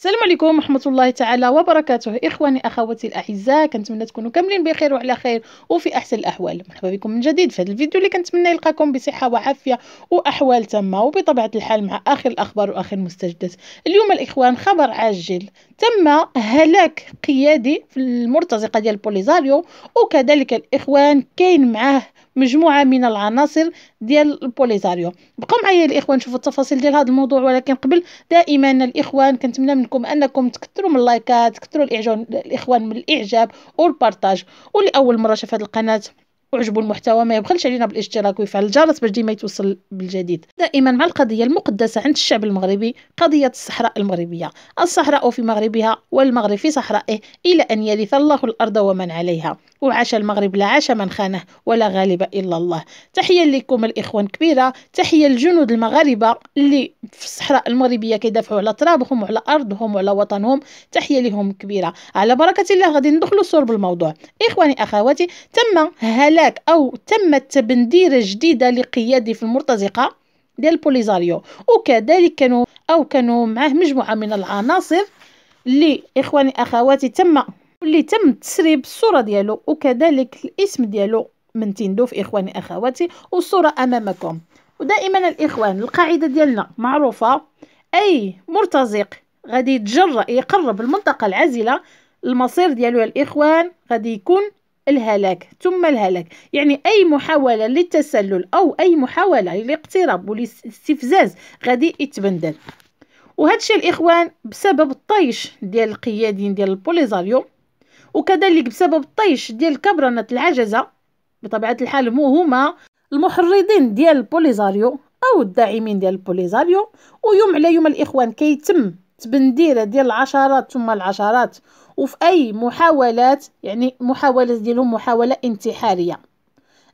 السلام عليكم ورحمه الله تعالى وبركاته اخواني اخواتي الاعزاء كنتمنى تكونوا كاملين بخير وعلى خير وفي احسن الاحوال مرحبا بكم من جديد في هذا الفيديو اللي كنتمنى يلقاكم بصحه وعافيه واحوال تامه وبطبيعه الحال مع اخر الاخبار واخر المستجدات اليوم الاخوان خبر عاجل تم هلاك قيادي في المرتزقة ديال بوليزاريو وكذلك الإخوان كاين معاه مجموعة من العناصر ديال البوليزاريو بقوا معايا الإخوان نشوفوا التفاصيل ديال هذا الموضوع ولكن قبل دائما الإخوان كنتمنى منكم أنكم تكثروا من اللايكات تكثروا الإعجاب الإخوان من الإعجاب والبارطاج واللي أول مرة شاف هذه القناة وعجبو المحتوى ما يبخلش علينا بالاشتراك ويفعل الجرس باش ديما يتوصل بالجديد دائما مع القضيه المقدسه عند الشعب المغربي قضيه الصحراء المغربيه الصحراء في مغربها والمغرب في صحرائه الى ان يرث الله الارض ومن عليها وعاش المغرب لا عاش من خانه ولا غالب الا الله تحيه لكم الاخوان كبيره تحيه للجنود المغاربه اللي في الصحراء المغربيه كيدافعوا على ترابهم وعلى ارضهم وعلى وطنهم تحيه لهم كبيره على بركه الله غادي ندخلوا صور بالموضوع اخواني اخواتي تم هلا استهلاك أو تمت تبنديره جديدة لقيادي في المرتزقة ديال البوليزاريو وكذلك كانوا أو كانوا معه مجموعة من العناصر اللي إخواني أخواتي تم اللي تم تسريب الصورة ديالو وكذلك الاسم ديالو من تندوف إخواني أخواتي والصورة أمامكم ودائما الإخوان القاعدة ديالنا معروفة أي مرتزق غادي يتجرأ يقرب المنطقة العازلة المصير ديالو الإخوان غادي يكون الهلاك ثم الهلاك يعني أي محاولة للتسلل أو أي محاولة للاقتراب والاستفزاز غادي يتبندل وهذا الشيء الإخوان بسبب الطيش ديال القيادين ديال البوليزاريو وكذلك بسبب الطيش ديال كبرنات العجزة بطبيعة الحال مو هما المحرضين ديال البوليزاريو أو الداعمين ديال البوليزاريو ويوم على يوم الإخوان كيتم تبنديرة ديال العشرات ثم العشرات وفي اي محاولات يعني محاولات ديالهم محاوله انتحاريه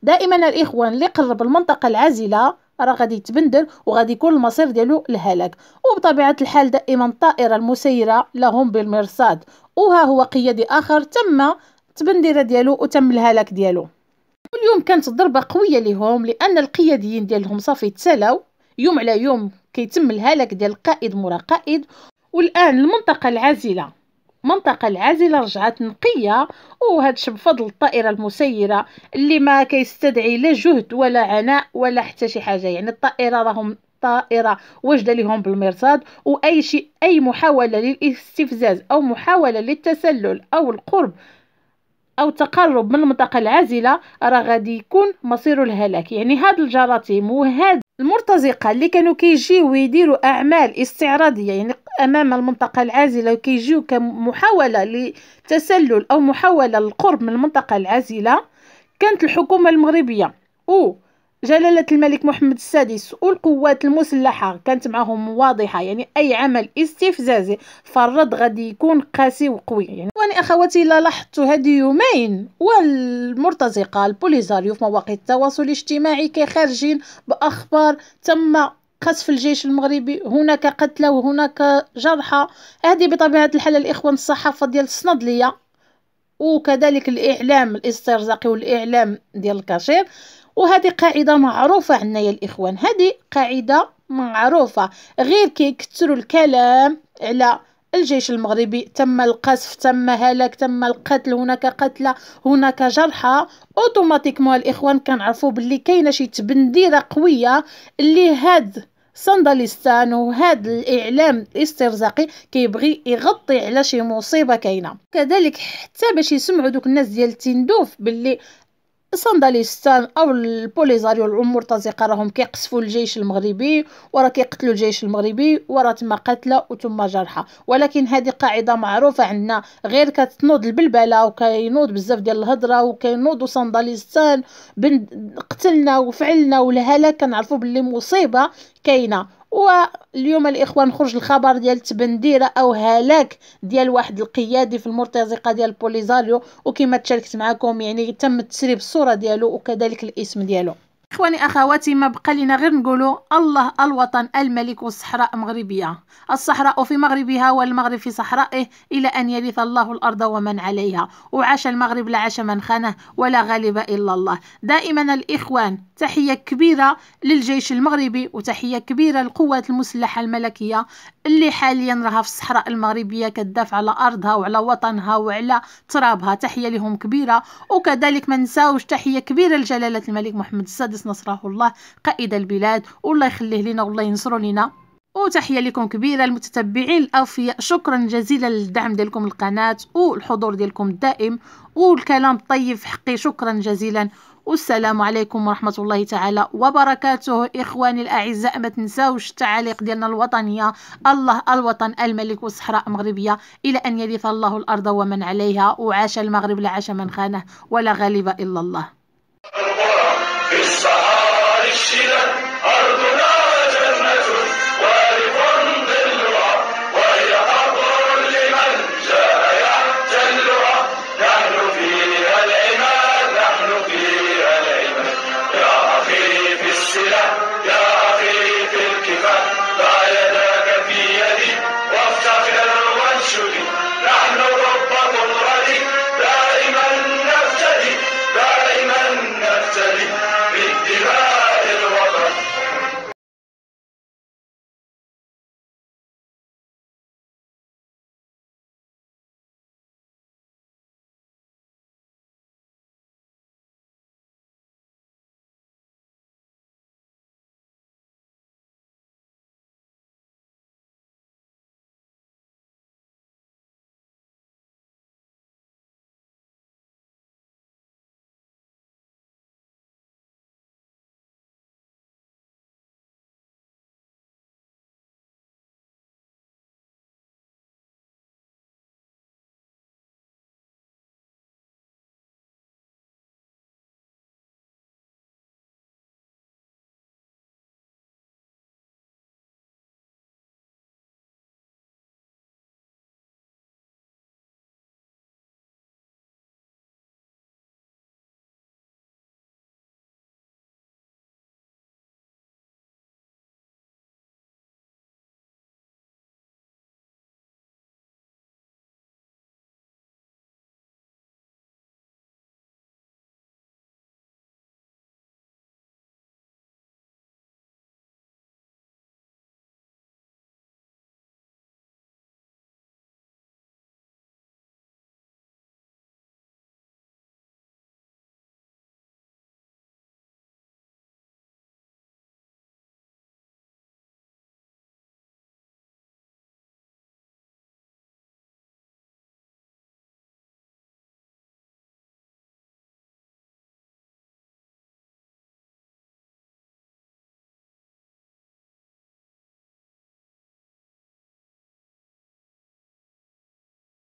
دائما الاخوان اللي قرب المنطقه العازله راه غادي يتبندل وغادي يكون المصير ديالو الهلاك وبطبيعه الحال دائما الطائره المسيره لهم بالمرصاد وها هو قيادي اخر تم التبندره ديالو وتم الهلاك ديالو اليوم كانت ضربه قويه لهم لان القياديين ديالهم صافي تسالاو يوم على يوم كيتم الهلاك ديال قائد مرا قائد والان المنطقه العازله المنطقة العازلة رجعت نقية وهادش بفضل الطائرة المسيرة اللي ما كيستدعي لا جهد ولا عناء ولا حتى شي حاجة يعني الطائرة راهم طائرة واجدة لهم بالمرصاد وأي شيء أي محاولة للاستفزاز أو محاولة للتسلل أو القرب أو تقرب من المنطقة العازلة راه غادي يكون مصير الهلاك يعني هاد الجراثيم وهاد المرتزقة اللي كانوا كيجيو يديروا أعمال استعراضية يعني امام المنطقه العازله وكيجيو كمحاوله للتسلل او محاوله للقرب من المنطقه العازله كانت الحكومه المغربيه او جلالة الملك محمد السادس والقوات المسلحة كانت معهم واضحة يعني أي عمل استفزازي فالرد غادي يكون قاسي وقوي يعني وأنا أخواتي لا لاحظت هذه يومين والمرتزقة البوليزاريو في مواقع التواصل الاجتماعي كخارجين بأخبار تم قصف الجيش المغربي هناك قتلى وهناك جرحى هذه بطبيعة الحال الإخوان الصحافة ديال الصندلية وكذلك الإعلام الاسترزاقي والإعلام ديال الكاشير وهذه قاعدة معروفة عندنا يا الإخوان هذه قاعدة معروفة غير كيكثروا الكلام على الجيش المغربي تم القصف تم هلاك تم القتل هناك قتلى هناك جرحى اوتوماتيكمون الاخوان كنعرفوا باللي كاينه شي تبنديره قويه اللي هاد صندلستان وهذا الاعلام الاسترزاقي كيبغي يغطي على شي مصيبه كاينه كذلك حتى باش يسمعوا دوك الناس ديال تندوف باللي الصنداليستان او البوليزاريو المرتزقه راهم كيقصفوا الجيش المغربي وراه كيقتلوا الجيش المغربي وراه تما قتله وتما جرحى ولكن هذه قاعده معروفه عندنا غير كتنوض البلبله وكينوض بزاف ديال الهضره وكينوضوا صنداليستان قتلنا وفعلنا والهلاك كنعرفوا باللي مصيبه كاينه واليوم الاخوان خرج الخبر ديال تبنديره او هلاك ديال واحد القيادي في المرتزقه ديال بوليزاريو وكما تشاركت معكم يعني تم تسريب الصوره ديالو وكذلك الاسم ديالو اخواني اخواتي ما بقى لنا غير نقولوا الله الوطن الملك والصحراء المغربيه الصحراء في مغربها والمغرب في صحرائه الى ان يرث الله الارض ومن عليها وعاش المغرب لا عاش من خانه ولا غالب الا الله دائما الاخوان تحيه كبيره للجيش المغربي وتحيه كبيره للقوات المسلحه الملكيه اللي حاليا راها في الصحراء المغربيه كتدافع على ارضها وعلى وطنها وعلى ترابها تحيه لهم كبيره وكذلك ما نساوش تحيه كبيره لجلاله الملك محمد السادس نصره الله قائد البلاد والله يخليه لنا والله ينصرو لنا وتحيه لكم كبيره المتتبعين الاوفياء شكرا جزيلا للدعم ديالكم القناه والحضور ديالكم الدائم والكلام الطيب في حقي شكرا جزيلا والسلام عليكم ورحمه الله تعالى وبركاته اخواني الاعزاء ما تنساوش التعاليق ديالنا الوطنيه الله الوطن الملك والصحراء المغربيه الى ان يرث الله الارض ومن عليها وعاش المغرب لا عاش من خانه ولا غالب الا الله